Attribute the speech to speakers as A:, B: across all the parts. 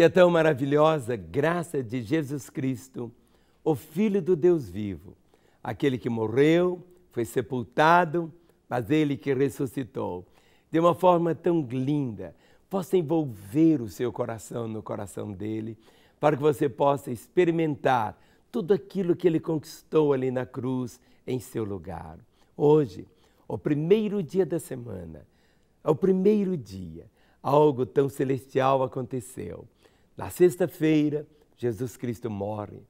A: que a é tão maravilhosa graça de Jesus Cristo, o Filho do Deus vivo, aquele que morreu, foi sepultado, mas ele que ressuscitou, de uma forma tão linda, possa envolver o seu coração no coração dele, para que você possa experimentar tudo aquilo que ele conquistou ali na cruz em seu lugar. Hoje, o primeiro dia da semana, ao é primeiro dia, algo tão celestial aconteceu. Na sexta-feira, Jesus Cristo morre,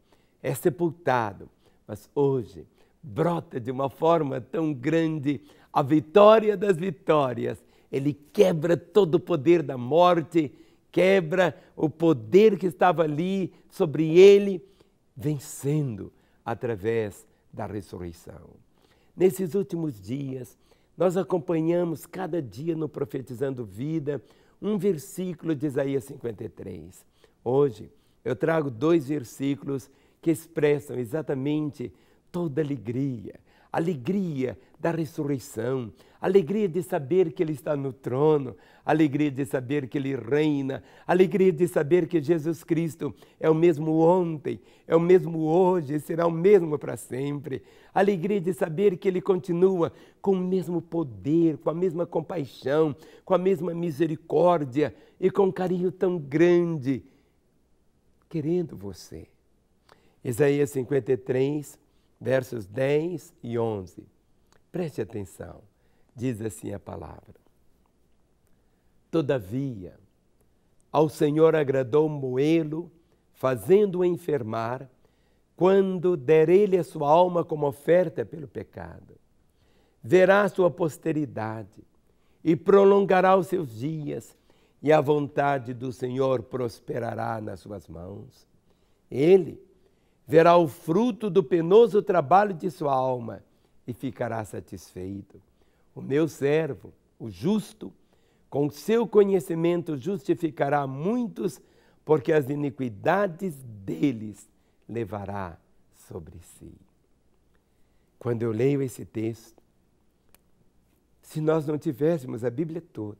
A: é sepultado, mas hoje brota de uma forma tão grande a vitória das vitórias. Ele quebra todo o poder da morte, quebra o poder que estava ali sobre ele, vencendo através da ressurreição. Nesses últimos dias, nós acompanhamos cada dia no Profetizando Vida um versículo de Isaías 53. Hoje eu trago dois versículos que expressam exatamente toda alegria, alegria da ressurreição, alegria de saber que Ele está no trono, alegria de saber que Ele reina, alegria de saber que Jesus Cristo é o mesmo ontem, é o mesmo hoje, e será o mesmo para sempre, alegria de saber que Ele continua com o mesmo poder, com a mesma compaixão, com a mesma misericórdia e com um carinho tão grande, querendo você. Isaías 53, versos 10 e 11. Preste atenção, diz assim a palavra. Todavia, ao Senhor agradou Moelo, fazendo-o enfermar, quando der ele a sua alma como oferta pelo pecado. Verá sua posteridade e prolongará os seus dias, e a vontade do Senhor prosperará nas suas mãos. Ele, verá o fruto do penoso trabalho de sua alma e ficará satisfeito. O meu servo, o justo, com seu conhecimento justificará muitos, porque as iniquidades deles levará sobre si. Quando eu leio esse texto, se nós não tivéssemos a Bíblia toda,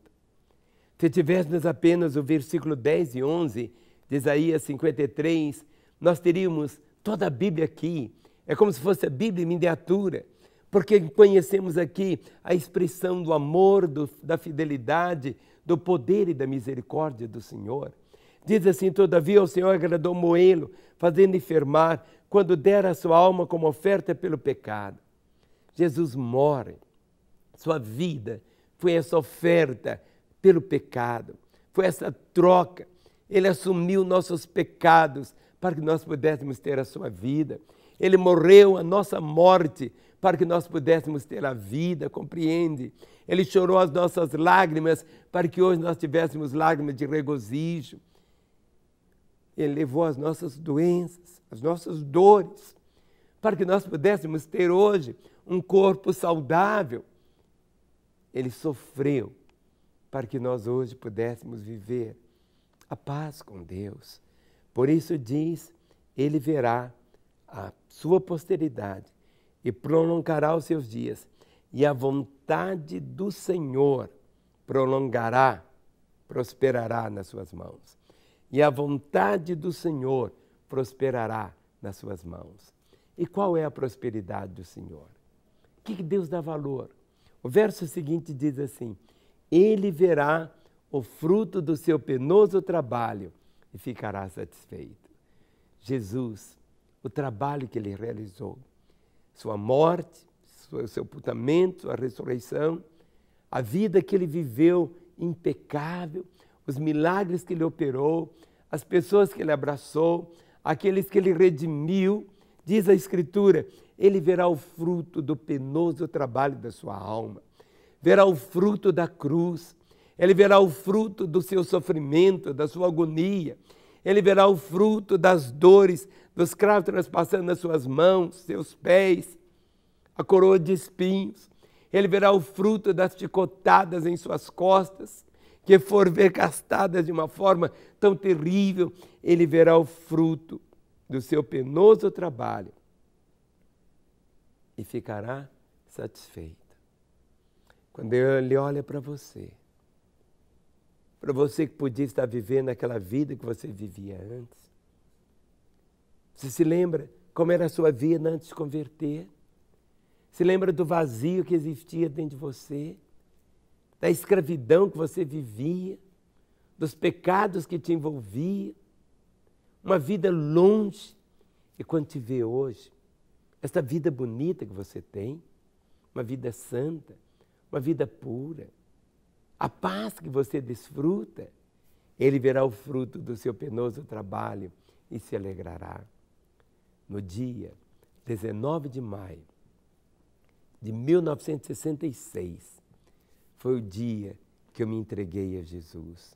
A: se tivéssemos apenas o versículo 10 e 11 de Isaías 53, nós teríamos Toda a Bíblia aqui é como se fosse a Bíblia em miniatura, porque conhecemos aqui a expressão do amor, do, da fidelidade, do poder e da misericórdia do Senhor. Diz assim: Todavia o Senhor agradou Moelo, fazendo enfermar, quando dera a sua alma como oferta pelo pecado. Jesus morre, sua vida foi essa oferta pelo pecado, foi essa troca. Ele assumiu nossos pecados, para que nós pudéssemos ter a sua vida. Ele morreu a nossa morte para que nós pudéssemos ter a vida, compreende? Ele chorou as nossas lágrimas para que hoje nós tivéssemos lágrimas de regozijo. Ele levou as nossas doenças, as nossas dores, para que nós pudéssemos ter hoje um corpo saudável. Ele sofreu para que nós hoje pudéssemos viver a paz com Deus por isso diz, ele verá a sua posteridade e prolongará os seus dias, e a vontade do Senhor prolongará, prosperará nas suas mãos. E a vontade do Senhor prosperará nas suas mãos. E qual é a prosperidade do Senhor? O que Deus dá valor? O verso seguinte diz assim: Ele verá o fruto do seu penoso trabalho e ficará satisfeito. Jesus, o trabalho que ele realizou, sua morte, seu sepultamento, a ressurreição, a vida que ele viveu impecável, os milagres que ele operou, as pessoas que ele abraçou, aqueles que ele redimiu, diz a Escritura, ele verá o fruto do penoso trabalho da sua alma, verá o fruto da cruz, ele verá o fruto do seu sofrimento, da sua agonia, ele verá o fruto das dores, dos cravos transpassando nas suas mãos, seus pés, a coroa de espinhos, ele verá o fruto das chicotadas em suas costas, que foram vercastadas de uma forma tão terrível, ele verá o fruto do seu penoso trabalho e ficará satisfeito. Quando ele olha para você, para você que podia estar vivendo aquela vida que você vivia antes. Você se lembra como era a sua vida antes de converter? Se lembra do vazio que existia dentro de você? Da escravidão que você vivia? Dos pecados que te envolvia? Uma vida longe. E quando te vê hoje, esta vida bonita que você tem, uma vida santa, uma vida pura, a paz que você desfruta, ele verá o fruto do seu penoso trabalho e se alegrará. No dia 19 de maio de 1966, foi o dia que eu me entreguei a Jesus.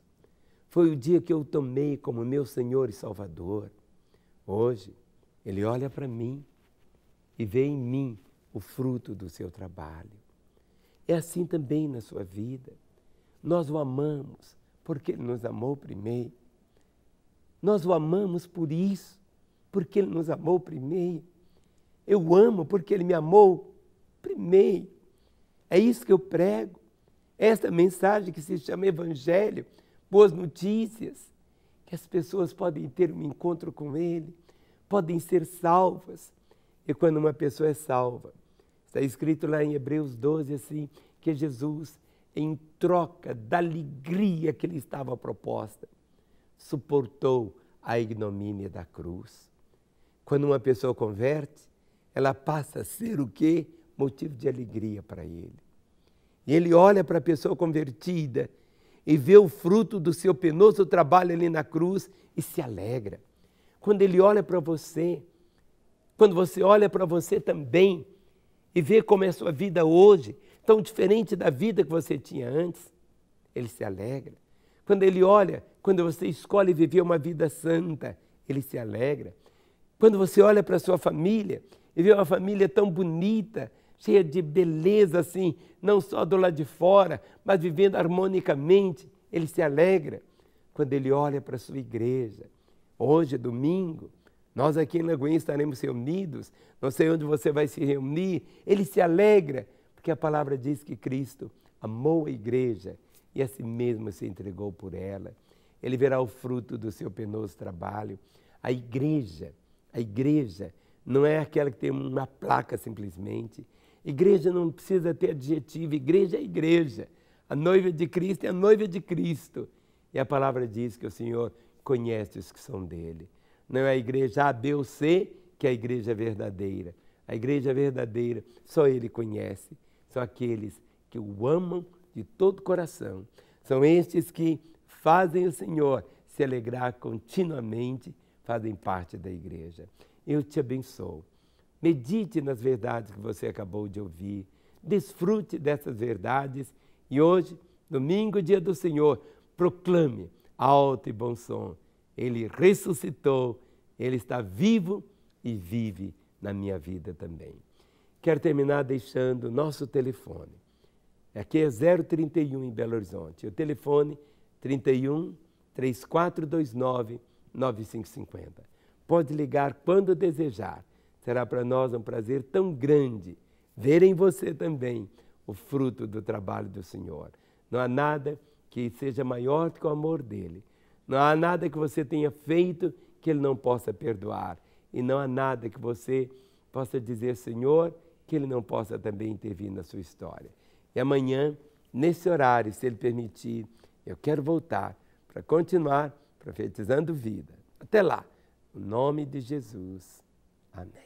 A: Foi o dia que eu tomei como meu Senhor e Salvador. Hoje, Ele olha para mim e vê em mim o fruto do seu trabalho. É assim também na sua vida. Nós o amamos porque ele nos amou primeiro. Nós o amamos por isso, porque ele nos amou primeiro. Eu o amo porque ele me amou primeiro. É isso que eu prego. É esta mensagem que se chama Evangelho, boas notícias, que as pessoas podem ter um encontro com ele, podem ser salvas. E quando uma pessoa é salva, está escrito lá em Hebreus 12 assim, que Jesus em troca da alegria que lhe estava proposta, suportou a ignomínia da cruz. Quando uma pessoa converte, ela passa a ser o quê? Motivo de alegria para ele. E ele olha para a pessoa convertida e vê o fruto do seu penoso trabalho ali na cruz e se alegra. Quando ele olha para você, quando você olha para você também e vê como é a sua vida hoje, tão diferente da vida que você tinha antes. Ele se alegra. Quando ele olha, quando você escolhe viver uma vida santa, ele se alegra. Quando você olha para a sua família e vê uma família tão bonita, cheia de beleza assim, não só do lado de fora, mas vivendo harmonicamente, ele se alegra. Quando ele olha para a sua igreja, hoje é domingo, nós aqui em Lagoinha estaremos reunidos, não sei onde você vai se reunir, ele se alegra porque a palavra diz que Cristo amou a igreja e a si mesmo se entregou por ela. Ele verá o fruto do seu penoso trabalho. A igreja, a igreja não é aquela que tem uma placa simplesmente. Igreja não precisa ter adjetivo, igreja é igreja. A noiva de Cristo é a noiva de Cristo. E a palavra diz que o Senhor conhece os que são dele. Não é a igreja A, B ou C que é a igreja verdadeira. A igreja verdadeira só ele conhece são aqueles que o amam de todo o coração. São estes que fazem o Senhor se alegrar continuamente, fazem parte da igreja. Eu te abençoo. Medite nas verdades que você acabou de ouvir. Desfrute dessas verdades e hoje, domingo, dia do Senhor, proclame alto e bom som. Ele ressuscitou, ele está vivo e vive na minha vida também. Quero terminar deixando nosso telefone. Aqui é 031 em Belo Horizonte. O telefone 31 3429 9550. Pode ligar quando desejar. Será para nós um prazer tão grande ver em você também o fruto do trabalho do Senhor. Não há nada que seja maior que o amor dele. Não há nada que você tenha feito que ele não possa perdoar. E não há nada que você possa dizer, Senhor, que ele não possa também intervir na sua história. E amanhã, nesse horário, se ele permitir, eu quero voltar para continuar profetizando vida. Até lá, o nome de Jesus. Amém.